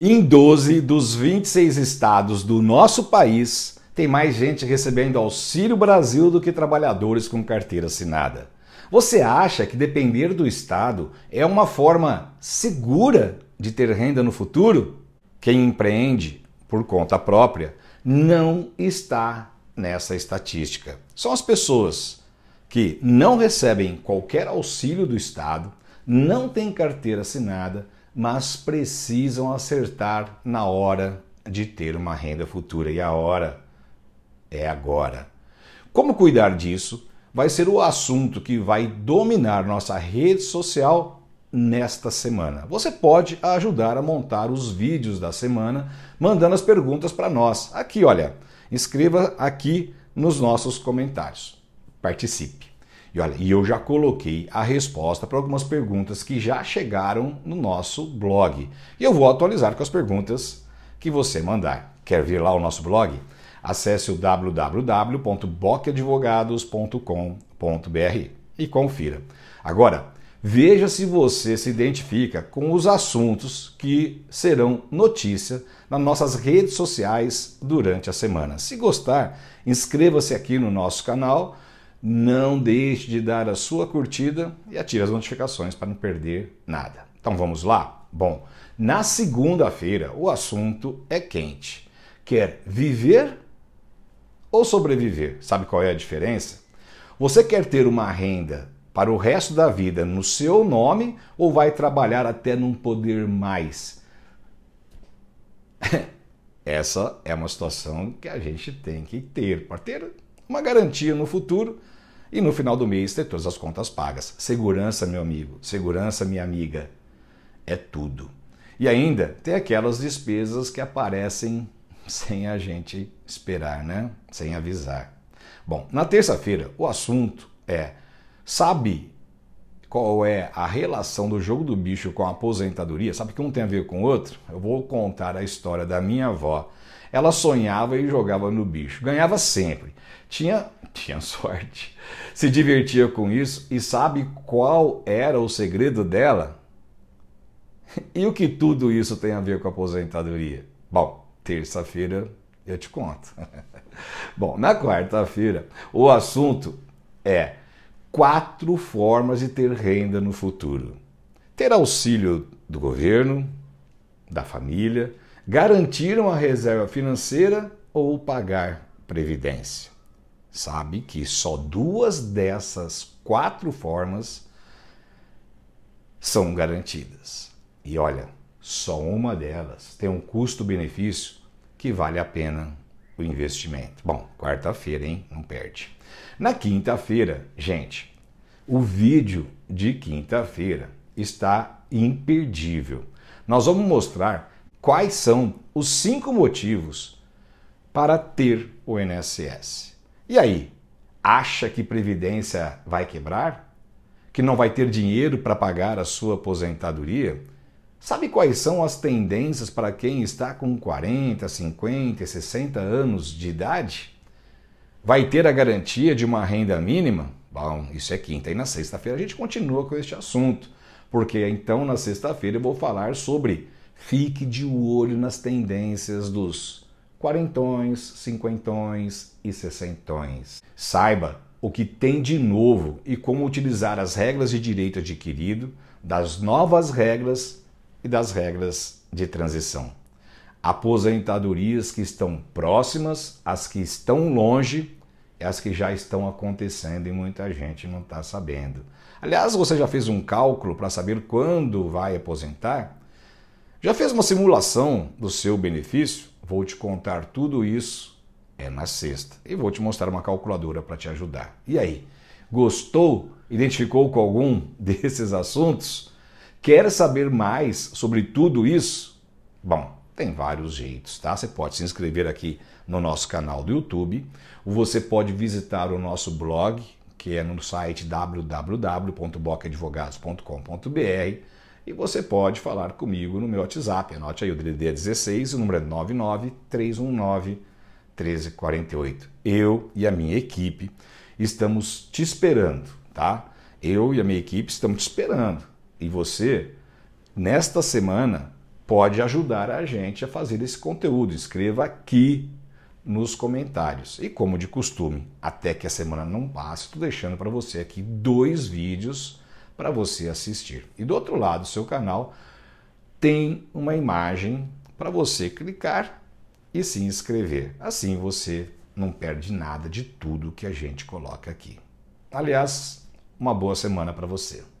Em 12 dos 26 estados do nosso país, tem mais gente recebendo Auxílio Brasil do que trabalhadores com carteira assinada. Você acha que depender do estado é uma forma segura de ter renda no futuro? Quem empreende por conta própria não está nessa estatística. São as pessoas que não recebem qualquer auxílio do estado, não têm carteira assinada mas precisam acertar na hora de ter uma renda futura e a hora é agora. Como cuidar disso vai ser o assunto que vai dominar nossa rede social nesta semana. Você pode ajudar a montar os vídeos da semana mandando as perguntas para nós. Aqui, olha, escreva aqui nos nossos comentários. Participe. E olha, e eu já coloquei a resposta para algumas perguntas que já chegaram no nosso blog. E eu vou atualizar com as perguntas que você mandar. Quer vir lá o nosso blog? Acesse o www.bocadvogados.com.br e confira. Agora, veja se você se identifica com os assuntos que serão notícia nas nossas redes sociais durante a semana. Se gostar, inscreva-se aqui no nosso canal não deixe de dar a sua curtida e ative as notificações para não perder nada. Então vamos lá? Bom, na segunda-feira o assunto é quente. Quer viver ou sobreviver? Sabe qual é a diferença? Você quer ter uma renda para o resto da vida no seu nome ou vai trabalhar até não poder mais? Essa é uma situação que a gente tem que ter, parceiro uma garantia no futuro e no final do mês ter todas as contas pagas. Segurança, meu amigo, segurança, minha amiga, é tudo. E ainda tem aquelas despesas que aparecem sem a gente esperar, né? Sem avisar. Bom, na terça-feira o assunto é: sabe qual é a relação do jogo do bicho com a aposentadoria, sabe que um tem a ver com o outro? Eu vou contar a história da minha avó. Ela sonhava e jogava no bicho, ganhava sempre. Tinha, tinha sorte, se divertia com isso e sabe qual era o segredo dela? E o que tudo isso tem a ver com a aposentadoria? Bom, terça-feira eu te conto. Bom, na quarta-feira o assunto é quatro formas de ter renda no futuro: ter auxílio do governo, da família, garantir uma reserva financeira ou pagar previdência. Sabe que só duas dessas quatro formas são garantidas. E olha, só uma delas tem um custo-benefício que vale a pena o investimento. Bom, quarta-feira, hein? Não perde. Na quinta-feira, gente, o vídeo de quinta-feira está imperdível. Nós vamos mostrar quais são os cinco motivos para ter o NSS. E aí, acha que previdência vai quebrar? Que não vai ter dinheiro para pagar a sua aposentadoria? Sabe quais são as tendências para quem está com 40, 50, 60 anos de idade? Vai ter a garantia de uma renda mínima? Bom, isso é quinta e na sexta-feira a gente continua com este assunto, porque então na sexta-feira eu vou falar sobre fique de olho nas tendências dos quarentões, cinquentões e sessentões. Saiba o que tem de novo e como utilizar as regras de direito adquirido das novas regras e das regras de transição. Aposentadorias que estão próximas, as que estão longe e é as que já estão acontecendo e muita gente não está sabendo. Aliás, você já fez um cálculo para saber quando vai aposentar? Já fez uma simulação do seu benefício? Vou te contar tudo isso é na sexta e vou te mostrar uma calculadora para te ajudar. E aí, gostou? Identificou com algum desses assuntos? Quer saber mais sobre tudo isso? Bom, tem vários jeitos, tá? Você pode se inscrever aqui no nosso canal do YouTube, você pode visitar o nosso blog, que é no site www.bocadvogados.com.br e você pode falar comigo no meu WhatsApp. Anote aí o DDD é 16, o número é 99 319 1348. Eu e a minha equipe estamos te esperando, tá? Eu e a minha equipe estamos te esperando. E você, nesta semana, pode ajudar a gente a fazer esse conteúdo. Escreva aqui nos comentários. E como de costume, até que a semana não passe, estou deixando para você aqui dois vídeos para você assistir. E do outro lado do seu canal tem uma imagem para você clicar e se inscrever. Assim você não perde nada de tudo que a gente coloca aqui. Aliás, uma boa semana para você.